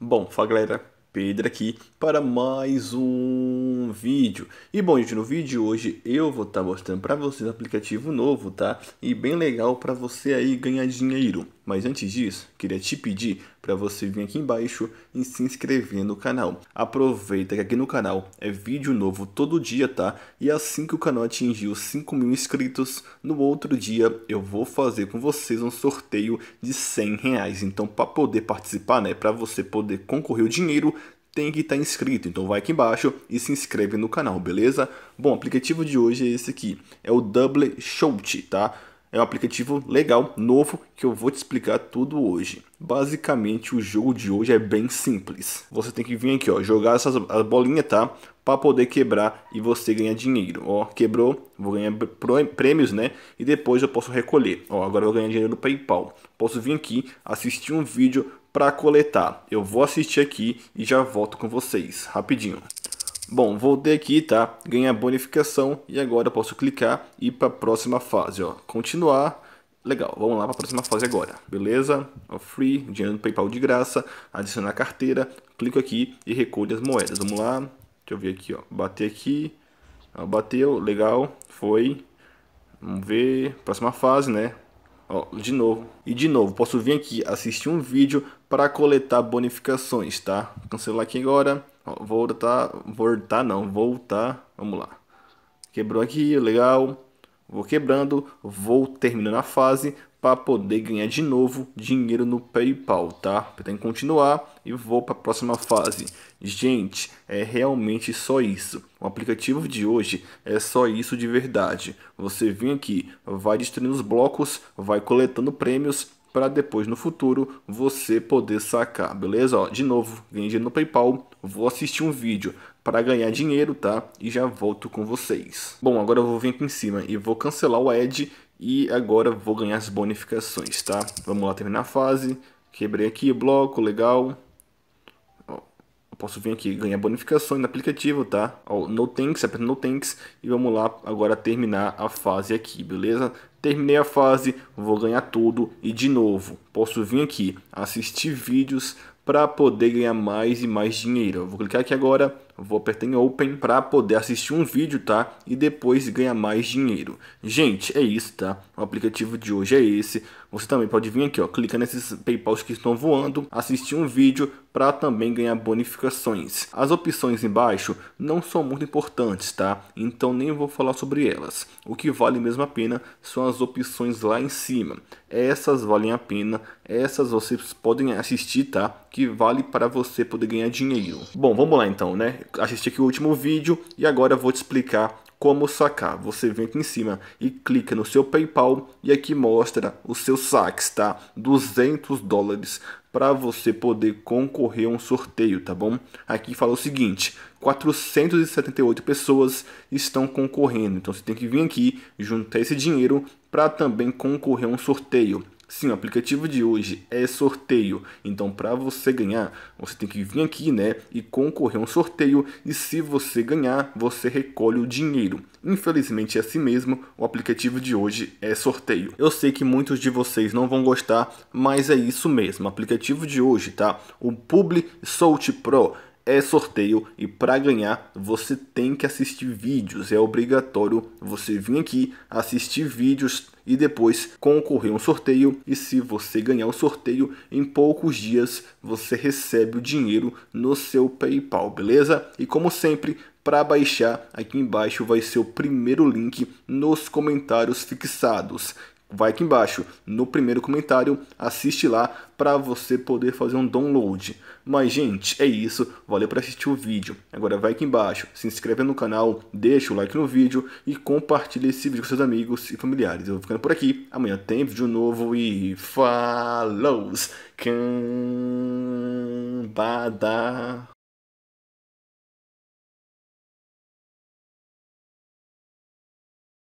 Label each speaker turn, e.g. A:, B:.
A: Bom, fala galera, Pedro aqui para mais um vídeo. E bom gente, no vídeo de hoje eu vou estar tá mostrando para vocês um aplicativo novo, tá? E bem legal para você aí ganhar dinheiro. Mas antes disso, queria te pedir para você vir aqui embaixo e se inscrever no canal. Aproveita que aqui no canal é vídeo novo todo dia, tá? E assim que o canal atingir os 5 mil inscritos, no outro dia eu vou fazer com vocês um sorteio de 100 reais. Então, para poder participar, né, para você poder concorrer o dinheiro, tem que estar tá inscrito. Então vai aqui embaixo e se inscreve no canal, beleza? Bom, o aplicativo de hoje é esse aqui, é o Double Shot, tá? É um aplicativo legal, novo, que eu vou te explicar tudo hoje. Basicamente, o jogo de hoje é bem simples. Você tem que vir aqui, ó, jogar essas bolinhas, tá? Para poder quebrar e você ganhar dinheiro. Ó, quebrou, vou ganhar prêmios, né? E depois eu posso recolher. Ó, agora eu vou ganhar dinheiro no PayPal. Posso vir aqui, assistir um vídeo para coletar. Eu vou assistir aqui e já volto com vocês, rapidinho. Bom, voltei aqui, tá? Ganhei a bonificação e agora eu posso clicar e ir para a próxima fase, ó. Continuar. Legal, vamos lá para a próxima fase agora, beleza? O free, dinheiro do PayPal de graça, adicionar carteira, clico aqui e recolho as moedas. Vamos lá, deixa eu ver aqui, ó. Bater aqui, ó, bateu, legal, foi. Vamos ver, próxima fase, né? Ó, de novo. E de novo, posso vir aqui assistir um vídeo para coletar bonificações, tá? Cancelar aqui agora voltar, voltar não, voltar, vamos lá. Quebrou aqui, legal. Vou quebrando, vou terminando a fase para poder ganhar de novo dinheiro no PayPal, tá? Tem que continuar e vou para a próxima fase. Gente, é realmente só isso. O aplicativo de hoje é só isso de verdade. Você vem aqui, vai destruindo os blocos, vai coletando prêmios para depois no futuro você poder sacar, beleza? Ó, de novo, ganhei dinheiro no PayPal, vou assistir um vídeo para ganhar dinheiro, tá? E já volto com vocês. Bom, agora eu vou vir aqui em cima e vou cancelar o ad e agora vou ganhar as bonificações, tá? Vamos lá terminar a fase. Quebrei aqui o bloco, legal. posso vir aqui ganhar bonificações no aplicativo, tá? Ó, no thanks, aperta no thanks e vamos lá agora terminar a fase aqui, beleza? Terminei a fase, vou ganhar tudo e de novo, posso vir aqui, assistir vídeos para poder ganhar mais e mais dinheiro. Eu vou clicar aqui agora vou apertar em Open para poder assistir um vídeo, tá? E depois ganhar mais dinheiro. Gente, é isso, tá? O aplicativo de hoje é esse. Você também pode vir aqui, ó, clicar nesses PayPals que estão voando, assistir um vídeo para também ganhar bonificações. As opções embaixo não são muito importantes, tá? Então nem vou falar sobre elas. O que vale mesmo a pena são as opções lá em cima. Essas valem a pena, essas vocês podem assistir, tá? Que vale para você poder ganhar dinheiro. Bom, vamos lá então, né? assistir aqui o último vídeo e agora eu vou te explicar como sacar. Você vem aqui em cima e clica no seu PayPal e aqui mostra os seus saques, tá? 200 dólares para você poder concorrer a um sorteio, tá bom? Aqui fala o seguinte, 478 pessoas estão concorrendo. Então você tem que vir aqui, juntar esse dinheiro para também concorrer a um sorteio. Sim, o aplicativo de hoje é sorteio. Então, para você ganhar, você tem que vir aqui, né, e concorrer a um sorteio. E se você ganhar, você recolhe o dinheiro. Infelizmente, é assim mesmo. O aplicativo de hoje é sorteio. Eu sei que muitos de vocês não vão gostar, mas é isso mesmo. O aplicativo de hoje, tá? O Publi Salt Pro é sorteio e para ganhar você tem que assistir vídeos. É obrigatório você vir aqui assistir vídeos e depois concorrer um sorteio. E se você ganhar o sorteio, em poucos dias você recebe o dinheiro no seu PayPal, beleza? E como sempre, para baixar, aqui embaixo vai ser o primeiro link nos comentários fixados vai aqui embaixo no primeiro comentário, assiste lá para você poder fazer um download. Mas gente, é isso, valeu para assistir o vídeo. Agora vai aqui embaixo, se inscreve no canal, deixa o like no vídeo e compartilha esse vídeo com seus amigos e familiares. Eu vou ficando por aqui, amanhã tem vídeo novo e falou! Cambada!